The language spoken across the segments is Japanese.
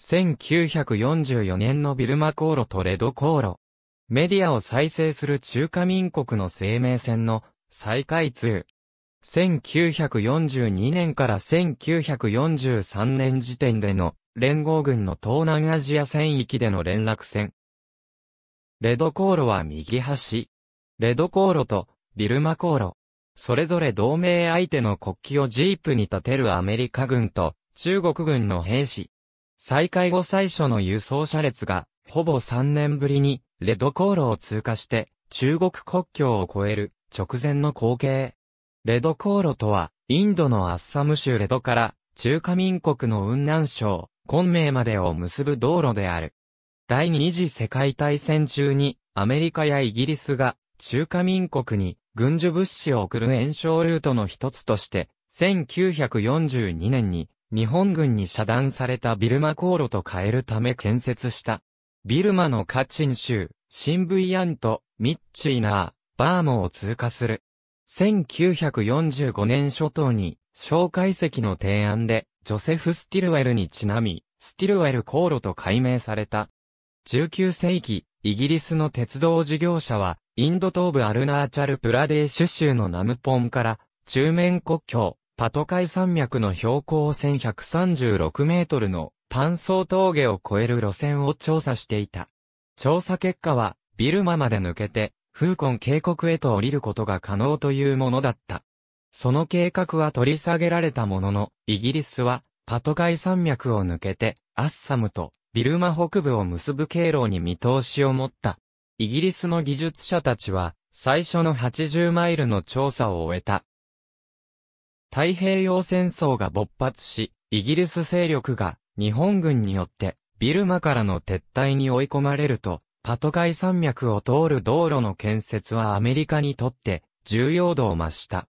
1944年のビルマ航路とレド航路。メディアを再生する中華民国の生命線の再開通。1942年から1943年時点での連合軍の東南アジア戦域での連絡船。レド航路は右端。レド航路とビルマ航路。それぞれ同盟相手の国旗をジープに立てるアメリカ軍と中国軍の兵士。再開後最初の輸送車列が、ほぼ3年ぶりに、レド航路を通過して、中国国境を越える、直前の光景。レド航路とは、インドのアッサム州レドから、中華民国の雲南省、昆明までを結ぶ道路である。第二次世界大戦中に、アメリカやイギリスが、中華民国に、軍需物資を送る延焼ルートの一つとして、1942年に、日本軍に遮断されたビルマ航路と変えるため建設した。ビルマのカチン州、シンブイアント、ミッチーナー、バーモを通過する。1945年初頭に、小介析の提案で、ジョセフ・スティルウェルにちなみ、スティルウェル航路と改名された。19世紀、イギリスの鉄道事業者は、インド東部アルナーチャルプラデーシュ州のナムポンから、中面国境、パトカイ山脈の標高1136メートルのパンソー峠を越える路線を調査していた。調査結果は、ビルマまで抜けて、フーコン渓谷へと降りることが可能というものだった。その計画は取り下げられたものの、イギリスは、パトカイ山脈を抜けて、アッサムとビルマ北部を結ぶ経路に見通しを持った。イギリスの技術者たちは、最初の80マイルの調査を終えた。太平洋戦争が勃発し、イギリス勢力が日本軍によってビルマからの撤退に追い込まれると、パトカイ山脈を通る道路の建設はアメリカにとって重要度を増した。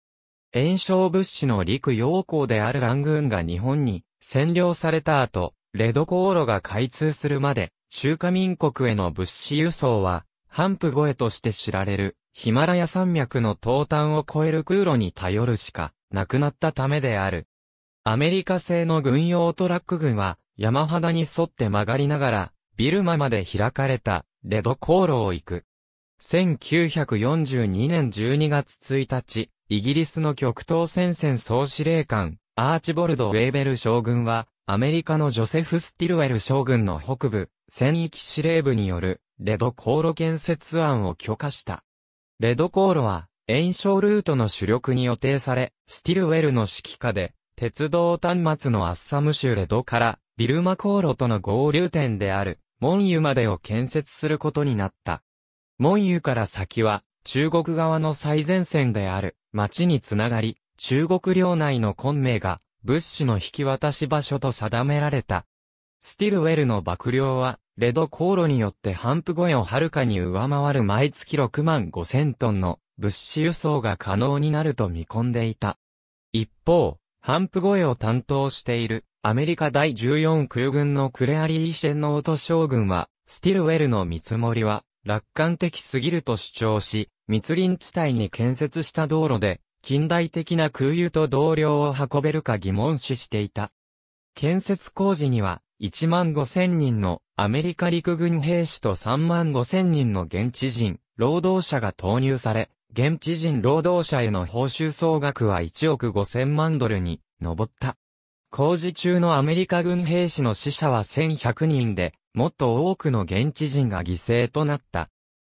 炎症物資の陸要港であるラングーンが日本に占領された後、レド航路が開通するまで、中華民国への物資輸送は、ハンプ越えとして知られる、ヒマラヤ山脈の東端を越える空路に頼るしか亡くなったためである。アメリカ製の軍用トラック群は山肌に沿って曲がりながらビルマまで開かれたレド航路を行く。1942年12月1日、イギリスの極東戦線総司令官、アーチボルド・ウェーベル将軍は、アメリカのジョセフ・スティルウェル将軍の北部、戦域司令部による、レド航路建設案を許可した。レド航路は、炎症ルートの主力に予定され、スティルウェルの指揮下で、鉄道端末のアッサム州レドから、ビルマ航路との合流点である、モンユまでを建設することになった。モンユから先は、中国側の最前線である、町につながり、中国領内の昆明が、物資の引き渡し場所と定められた。スティルウェルの幕僚は、レド航路によってハンプえを遥かに上回る毎月6万5千トンの物資輸送が可能になると見込んでいた。一方、ンプ越えを担当しているアメリカ第14空軍のクレアリー・シェンノート将軍は、スティルウェルの見積もりは楽観的すぎると主張し、密林地帯に建設した道路で近代的な空輸と同僚を運べるか疑問視していた。建設工事には1万5千人のアメリカ陸軍兵士と3万5千人の現地人、労働者が投入され、現地人労働者への報酬総額は1億5000万ドルに上った。工事中のアメリカ軍兵士の死者は1100人で、もっと多くの現地人が犠牲となった。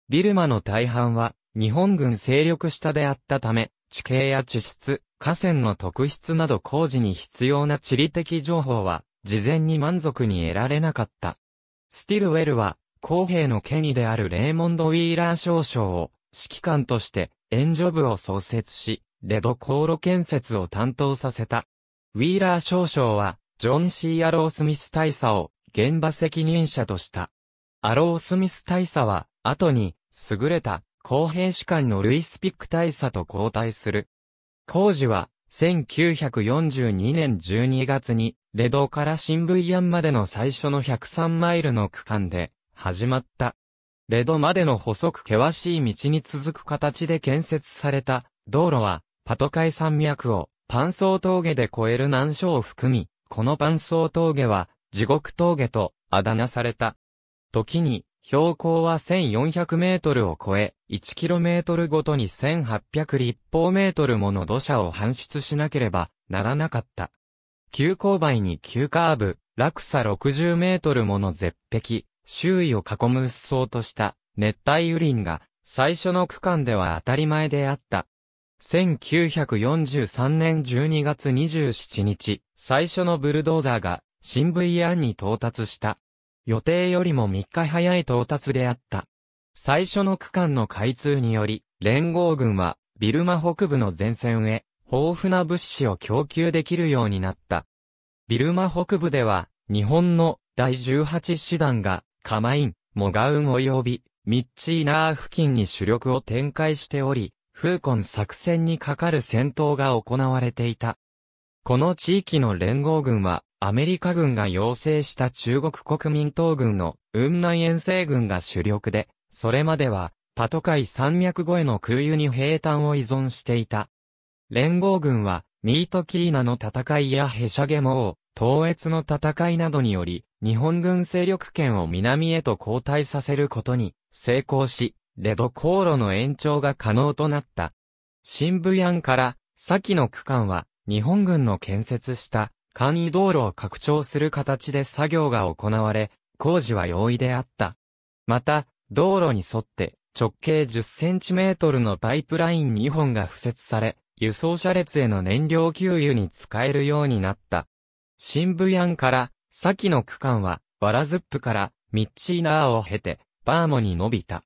ビルマの大半は日本軍勢力下であったため、地形や地質、河川の特質など工事に必要な地理的情報は、事前に満足に得られなかった。スティルウェルは、公平の権威であるレーモンド・ウィーラー少将を指揮官として援助部を創設し、レド航路建設を担当させた。ウィーラー少将は、ジョン・シー・アロー・スミス大佐を現場責任者とした。アロー・スミス大佐は、後に、優れた公平士官のルイス・ピック大佐と交代する。工事は、1942年12月に、レドから新ブインまでの最初の103マイルの区間で、始まった。レドまでの細く険しい道に続く形で建設された道路は、パトカイ山脈をパンソー峠で越える難所を含み、このパンソー峠は地獄峠とあだ名された。時に、標高は1400メートルを超え、1キロメートルごとに1800立方メートルもの土砂を搬出しなければならなかった。急勾配に急カーブ、落差60メートルもの絶壁、周囲を囲むうっそうとした熱帯雨林が最初の区間では当たり前であった。1943年12月27日、最初のブルドーザーが新 VR に到達した。予定よりも3日早い到達であった。最初の区間の開通により、連合軍はビルマ北部の前線へ豊富な物資を供給できるようになった。ビルマ北部では日本の第18師団がカマイン、モガウン及び、ミッチーナー付近に主力を展開しており、フーコン作戦にかかる戦闘が行われていた。この地域の連合軍は、アメリカ軍が要請した中国国民党軍の雲南遠征軍が主力で、それまでは、パトカイ山脈越えの空輸に平坦を依存していた。連合軍は、ミートキーナの戦いやヘシャゲモ王、東越の戦いなどにより、日本軍勢力圏を南へと後退させることに成功し、レド航路の延長が可能となった。新武安から先の区間は日本軍の建設した簡易道路を拡張する形で作業が行われ、工事は容易であった。また、道路に沿って直径10センチメートルのパイプライン2本が付設され、輸送車列への燃料給油に使えるようになった。新武安から先の区間は、ワラズップからミッチーナーを経て、バーモに伸びた。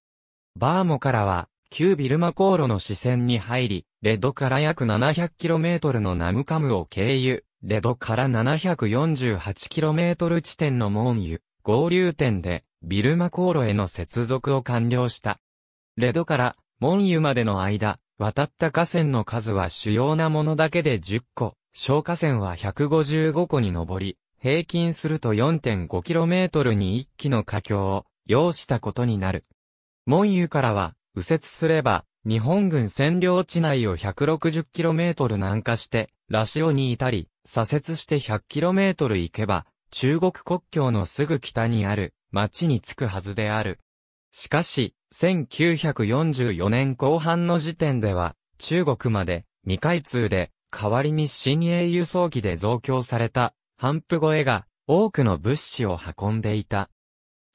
バーモからは、旧ビルマ航路の支線に入り、レドから約 700km のナムカムを経由、レドから 748km 地点のモンユ、合流点で、ビルマ航路への接続を完了した。レドからモンユまでの間、渡った河川の数は主要なものだけで10個、小河川は155個に上り、平均すると 4.5km に一機の佳境を要したことになる。門湯からは右折すれば日本軍占領地内を 160km 南下して、ラシオに至り、左折して 100km 行けば、中国国境のすぐ北にある町に着くはずである。しかし、1944年後半の時点では、中国まで未開通で、代わりに新鋭輸送機で増強されたン布越えが多くの物資を運んでいた。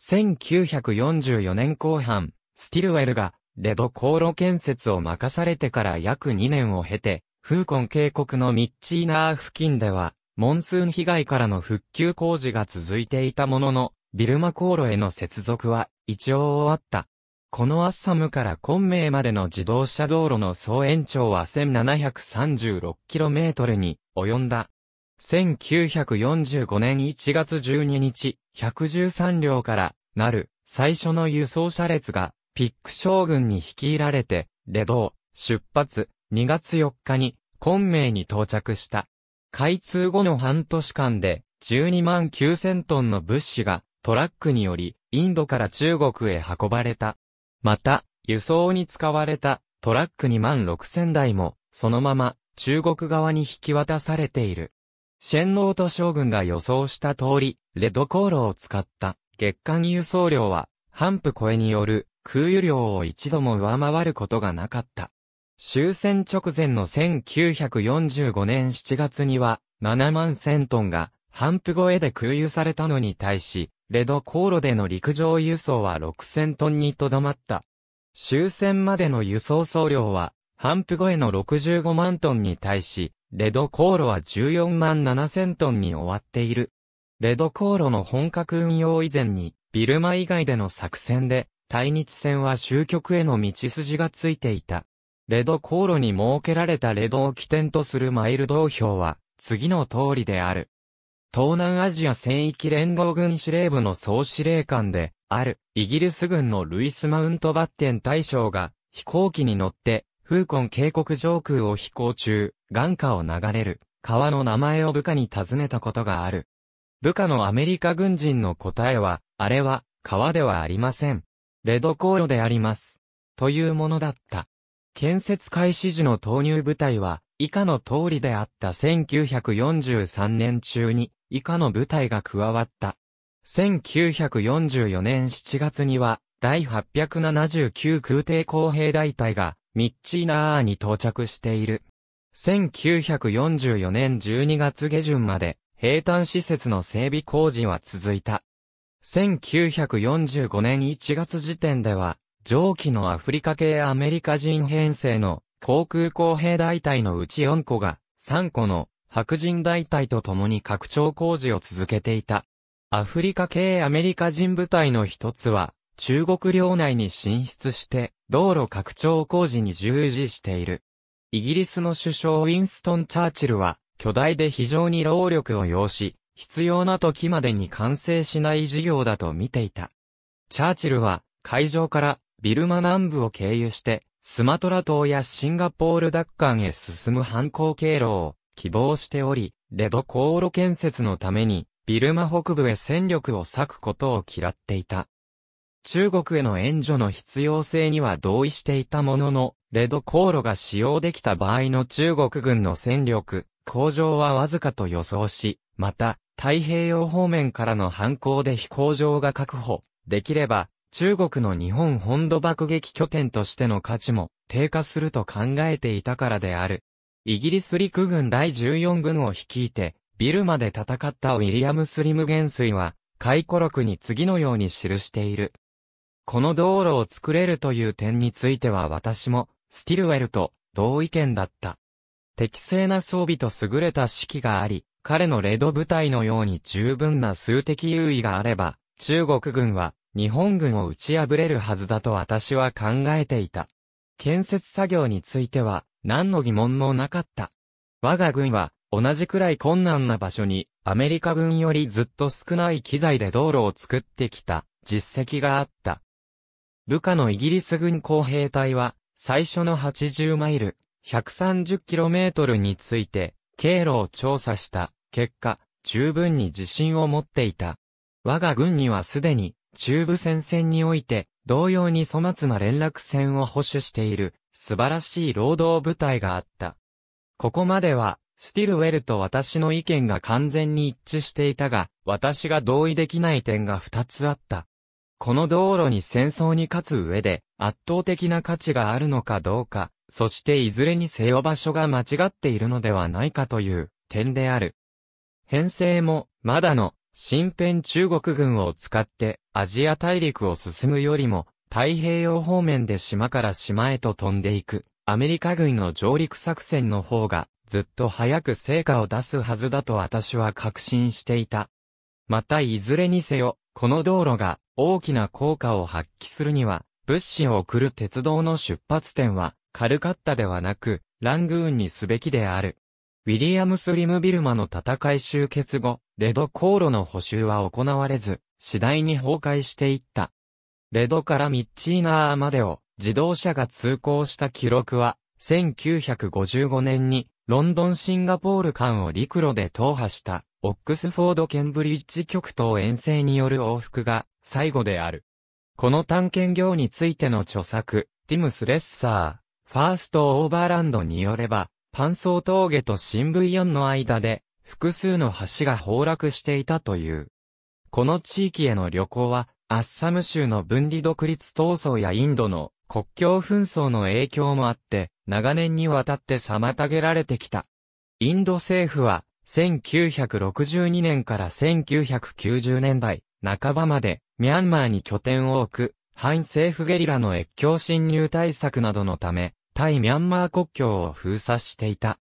1944年後半、スティルウェルがレド航路建設を任されてから約2年を経て、フーコン渓谷のミッチーナー付近では、モンスーン被害からの復旧工事が続いていたものの、ビルマ航路への接続は一応終わった。このアッサムから昆明までの自動車道路の総延長は 1736km に及んだ。1945年1月12日、113両からなる最初の輸送車列がピック将軍に率いられて、レド出発、2月4日に、昆明に到着した。開通後の半年間で、12万9000トンの物資が、トラックにより、インドから中国へ運ばれた。また、輸送に使われた、トラック2万6000台も、そのまま、中国側に引き渡されている。ノーと将軍が予想した通り、レッド航路を使った月間輸送量は、半プ超えによる空輸量を一度も上回ることがなかった。終戦直前の1945年7月には、7万1000トンが、半プ超えで空輸されたのに対し、レド航路での陸上輸送は6000トンにとどまった。終戦までの輸送総量は、ハンプ越えの65万トンに対し、レド航路は14万7千トンに終わっている。レド航路の本格運用以前に、ビルマ以外での作戦で、対日戦は終局への道筋がついていた。レド航路に設けられたレドを起点とするマイル同表は、次の通りである。東南アジア戦域連合軍司令部の総司令官で、ある、イギリス軍のルイス・マウントバッテン大将が、飛行機に乗って、風ン渓谷上空を飛行中、眼下を流れる、川の名前を部下に尋ねたことがある。部下のアメリカ軍人の答えは、あれは、川ではありません。レド航路であります。というものだった。建設開始時の投入部隊は、以下の通りであった1943年中に、以下の部隊が加わった。1944年7月には、第879空挺工兵大隊が、ミッチーナーに到着している。1944年12月下旬まで、平坦施設の整備工事は続いた。1945年1月時点では、上記のアフリカ系アメリカ人編成の航空工兵大隊のうち4個が、3個の白人大隊と共に拡張工事を続けていた。アフリカ系アメリカ人部隊の一つは、中国領内に進出して、道路拡張工事に従事している。イギリスの首相ウィンストン・チャーチルは、巨大で非常に労力を要し、必要な時までに完成しない事業だと見ていた。チャーチルは、会場からビルマ南部を経由して、スマトラ島やシンガポール奪還へ進む反抗経路を希望しており、レド航路建設のために、ビルマ北部へ戦力を割くことを嫌っていた。中国への援助の必要性には同意していたものの、レド航路が使用できた場合の中国軍の戦力、向上はわずかと予想し、また、太平洋方面からの反攻で飛行場が確保できれば、中国の日本本土爆撃拠点としての価値も低下すると考えていたからである。イギリス陸軍第14軍を率いて、ビルマで戦ったウィリアム・スリム元帥は、回顧録に次のように記している。この道路を作れるという点については私も、スティルウェルと同意見だった。適正な装備と優れた指揮があり、彼のレド部隊のように十分な数的優位があれば、中国軍は日本軍を打ち破れるはずだと私は考えていた。建設作業については何の疑問もなかった。我が軍は同じくらい困難な場所にアメリカ軍よりずっと少ない機材で道路を作ってきた実績があった。部下のイギリス軍工兵隊は、最初の80マイル、130km について、経路を調査した結果、十分に自信を持っていた。我が軍にはすでに、中部戦線において、同様に粗末な連絡線を保守している、素晴らしい労働部隊があった。ここまでは、スティルウェルと私の意見が完全に一致していたが、私が同意できない点が2つあった。この道路に戦争に勝つ上で圧倒的な価値があるのかどうか、そしていずれにせよ場所が間違っているのではないかという点である。編成も、まだの、新編中国軍を使ってアジア大陸を進むよりも太平洋方面で島から島へと飛んでいくアメリカ軍の上陸作戦の方がずっと早く成果を出すはずだと私は確信していた。またいずれにせよこの道路が大きな効果を発揮するには、物資を送る鉄道の出発点は、カルカッタではなく、ラングーンにすべきである。ウィリアムス・リム・ビルマの戦い終結後、レド航路の補修は行われず、次第に崩壊していった。レドからミッチーナーまでを自動車が通行した記録は、1955年にロンドン・シンガポール間を陸路で踏破したオックスフォード・ケンブリッジ極東遠征による往復が最後である。この探検業についての著作、ティムス・レッサー、ファースト・オーバーランドによれば、パンソー峠と新 V4 の間で、複数の橋が崩落していたという。この地域への旅行は、アッサム州の分離独立闘争やインドの国境紛争の影響もあって、長年にわたって妨げられてきた。インド政府は、1962年から1990年代半ばまでミャンマーに拠点を置く反政府ゲリラの越境侵入対策などのため対ミャンマー国境を封鎖していた。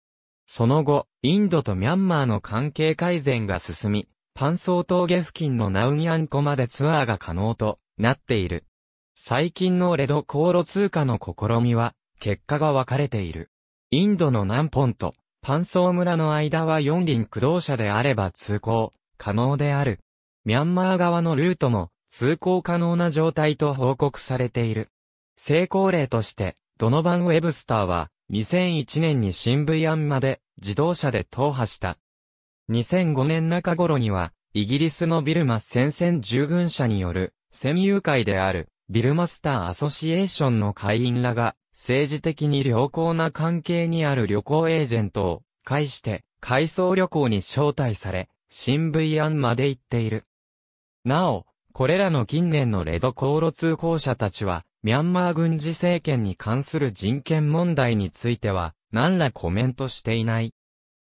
その後、インドとミャンマーの関係改善が進み、パンソー峠付近のナウニャン湖までツアーが可能となっている。最近のレド航路通過の試みは、結果が分かれている。インドの南ポンとパンソー村の間は四輪駆動車であれば通行可能である。ミャンマー側のルートも通行可能な状態と報告されている。成功例として、ドノバン・ウェブスターは2001年に新ブイアンまで自動車で踏破した。2005年中頃には、イギリスのビルマ戦線従軍者による、戦友会である、ビルマスターアソシエーションの会員らが、政治的に良好な関係にある旅行エージェントを介して、改装旅行に招待され、新 V 案まで行っている。なお、これらの近年のレド航路通行者たちは、ミャンマー軍事政権に関する人権問題については、何らコメントしていない。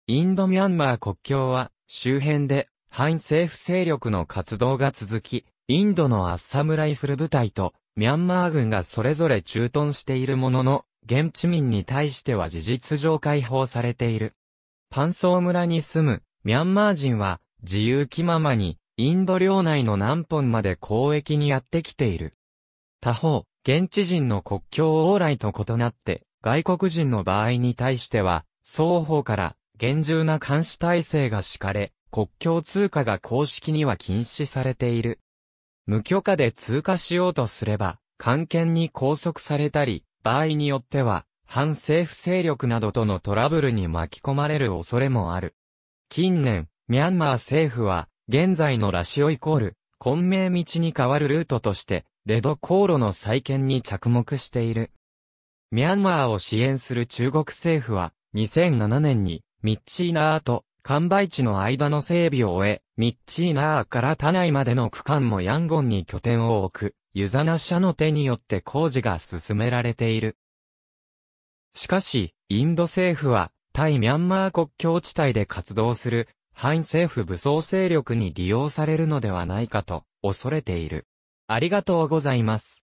インド・ミャンマー国境は、周辺で、反政府勢力の活動が続き、インドのアッサムライフル部隊と、ミャンマー軍がそれぞれ駐屯しているものの、現地民に対しては事実上解放されている。パンソー村に住むミャンマー人は自由気ままにインド領内の南本まで交易にやってきている。他方、現地人の国境往来と異なって外国人の場合に対しては双方から厳重な監視体制が敷かれ国境通過が公式には禁止されている。無許可で通過しようとすれば、官権に拘束されたり、場合によっては、反政府勢力などとのトラブルに巻き込まれる恐れもある。近年、ミャンマー政府は、現在のラシオイコール、混迷道に変わるルートとして、レド航路の再建に着目している。ミャンマーを支援する中国政府は、2007年に、ミッチーナーと完売地の間の整備を終え、ミッチーナーから田内までの区間もヤンゴンに拠点を置く、ユザナ社の手によって工事が進められている。しかし、インド政府は、対ミャンマー国境地帯で活動する、反政府武装勢力に利用されるのではないかと、恐れている。ありがとうございます。